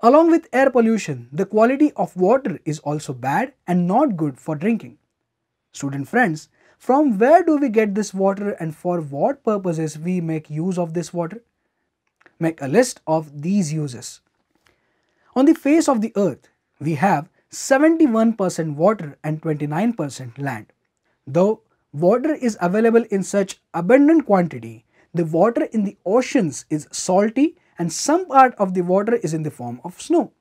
Along with air pollution, the quality of water is also bad and not good for drinking. Student friends, from where do we get this water and for what purposes we make use of this water? Make a list of these uses. On the face of the earth, we have 71% water and 29% land. Though water is available in such abundant quantity, the water in the oceans is salty and some part of the water is in the form of snow.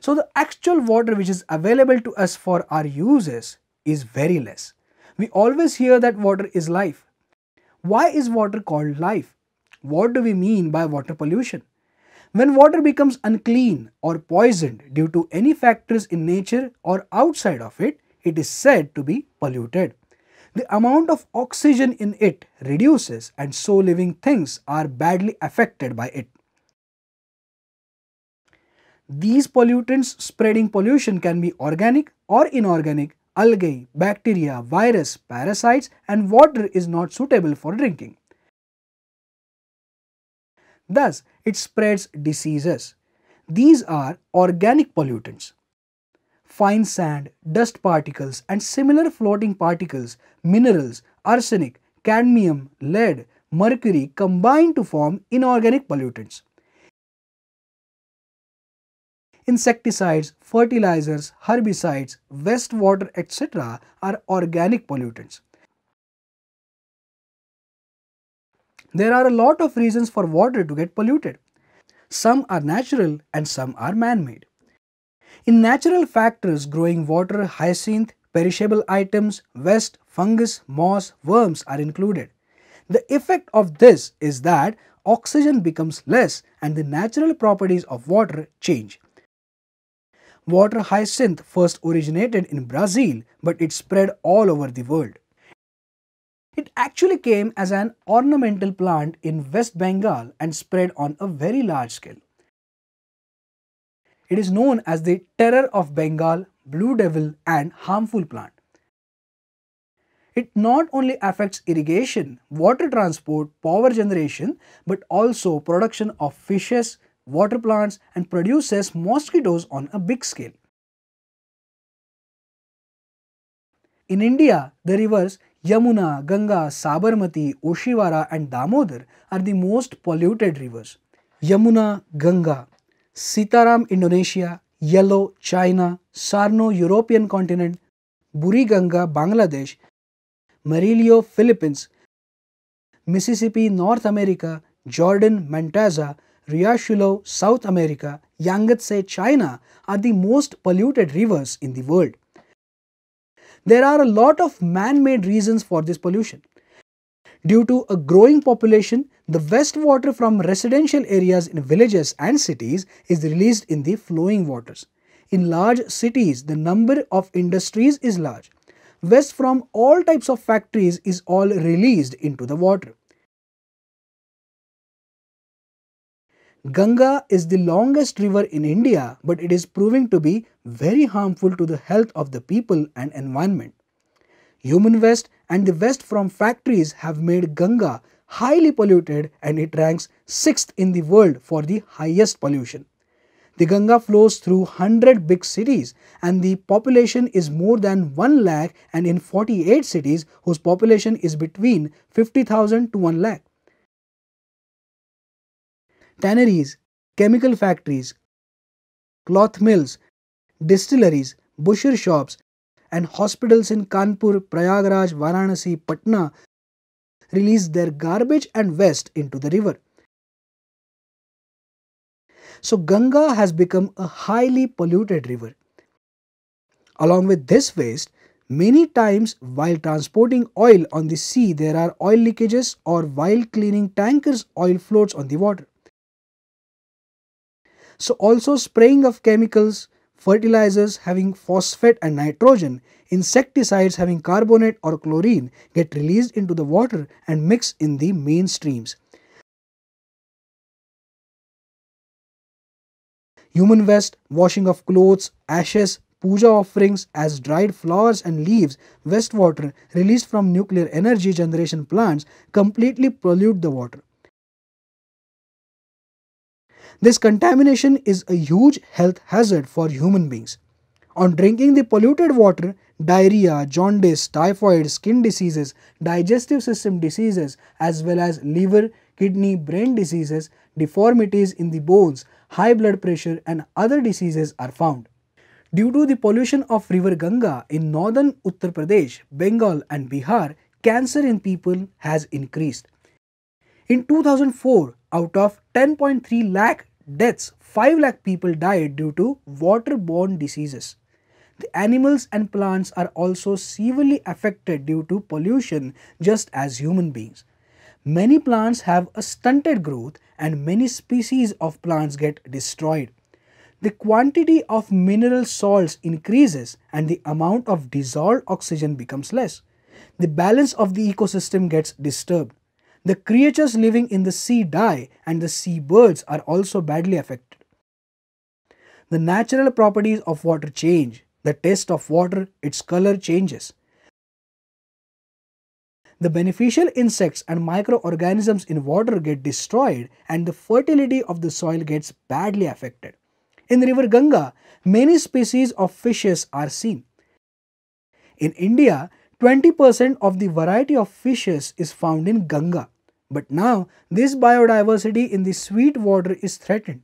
So the actual water which is available to us for our uses is very less. We always hear that water is life. Why is water called life? What do we mean by water pollution? When water becomes unclean or poisoned due to any factors in nature or outside of it, it is said to be polluted. The amount of oxygen in it reduces and so living things are badly affected by it. These pollutants spreading pollution can be organic or inorganic, algae, bacteria, virus, parasites and water is not suitable for drinking. Thus, it spreads diseases. These are organic pollutants. Fine sand, dust particles and similar floating particles, minerals, arsenic, cadmium, lead, mercury combine to form inorganic pollutants. Insecticides, fertilizers, herbicides, wastewater, etc. are organic pollutants. There are a lot of reasons for water to get polluted. Some are natural and some are man-made. In natural factors, growing water, hyacinth, perishable items, waste, fungus, moss, worms are included. The effect of this is that oxygen becomes less and the natural properties of water change water hyacinth first originated in Brazil, but it spread all over the world. It actually came as an ornamental plant in West Bengal and spread on a very large scale. It is known as the terror of Bengal, blue devil and harmful plant. It not only affects irrigation, water transport, power generation, but also production of fishes, water plants and produces mosquitoes on a big scale. In India, the rivers Yamuna, Ganga, Sabarmati, Oshiwara and Damodar are the most polluted rivers. Yamuna, Ganga, Sitaram, Indonesia, Yellow, China, Sarno, European continent, Buriganga, Bangladesh, Marilio, Philippines, Mississippi, North America, Jordan, Mantaza, Riachuelo, South America, Yangtze, China are the most polluted rivers in the world. There are a lot of man-made reasons for this pollution. Due to a growing population, the wastewater from residential areas in villages and cities is released in the flowing waters. In large cities, the number of industries is large. Waste from all types of factories is all released into the water. Ganga is the longest river in India, but it is proving to be very harmful to the health of the people and environment. Human waste and the waste from factories have made Ganga highly polluted and it ranks 6th in the world for the highest pollution. The Ganga flows through 100 big cities and the population is more than 1 lakh and in 48 cities whose population is between 50,000 to 1 lakh tanneries, chemical factories, cloth mills, distilleries, busher shops, and hospitals in Kanpur, Prayagraj, Varanasi, Patna release their garbage and waste into the river. So Ganga has become a highly polluted river. Along with this waste, many times while transporting oil on the sea there are oil leakages or while cleaning tankers oil floats on the water. So also spraying of chemicals, fertilizers having phosphate and nitrogen, insecticides having carbonate or chlorine get released into the water and mix in the main streams. Human waste, washing of clothes, ashes, puja offerings as dried flowers and leaves, wastewater released from nuclear energy generation plants completely pollute the water. This contamination is a huge health hazard for human beings. On drinking the polluted water, diarrhea, jaundice, typhoid, skin diseases, digestive system diseases, as well as liver, kidney, brain diseases, deformities in the bones, high blood pressure and other diseases are found. Due to the pollution of river Ganga in northern Uttar Pradesh, Bengal and Bihar, cancer in people has increased. In 2004, out of 10.3 lakh deaths, 5 lakh people died due to waterborne diseases. The animals and plants are also severely affected due to pollution just as human beings. Many plants have a stunted growth and many species of plants get destroyed. The quantity of mineral salts increases and the amount of dissolved oxygen becomes less. The balance of the ecosystem gets disturbed. The creatures living in the sea die and the sea birds are also badly affected. The natural properties of water change. The taste of water, its color changes. The beneficial insects and microorganisms in water get destroyed and the fertility of the soil gets badly affected. In the river Ganga, many species of fishes are seen. In India, 20% of the variety of fishes is found in Ganga. But now, this biodiversity in the sweet water is threatened.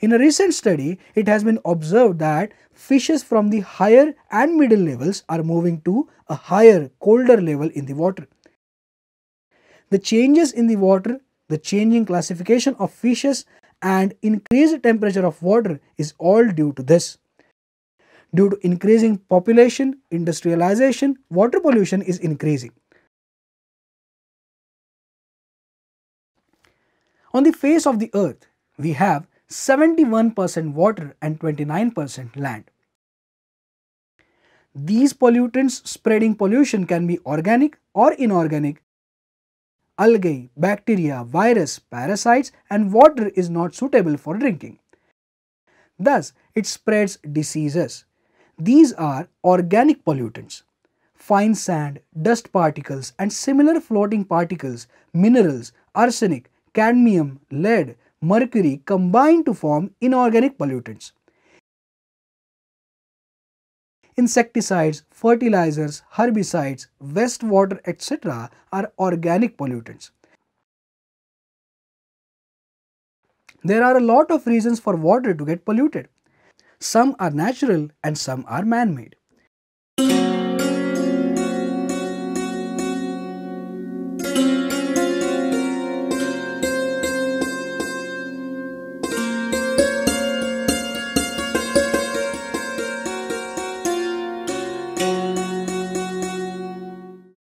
In a recent study, it has been observed that fishes from the higher and middle levels are moving to a higher, colder level in the water. The changes in the water, the changing classification of fishes and increased temperature of water is all due to this. Due to increasing population, industrialization, water pollution is increasing. On the face of the earth, we have 71% water and 29% land. These pollutants spreading pollution can be organic or inorganic. Algae, bacteria, virus, parasites and water is not suitable for drinking. Thus, it spreads diseases. These are organic pollutants. Fine sand, dust particles and similar floating particles, minerals, arsenic cadmium, lead, mercury combine to form inorganic pollutants. Insecticides, fertilizers, herbicides, wastewater etc. are organic pollutants. There are a lot of reasons for water to get polluted. Some are natural and some are man-made.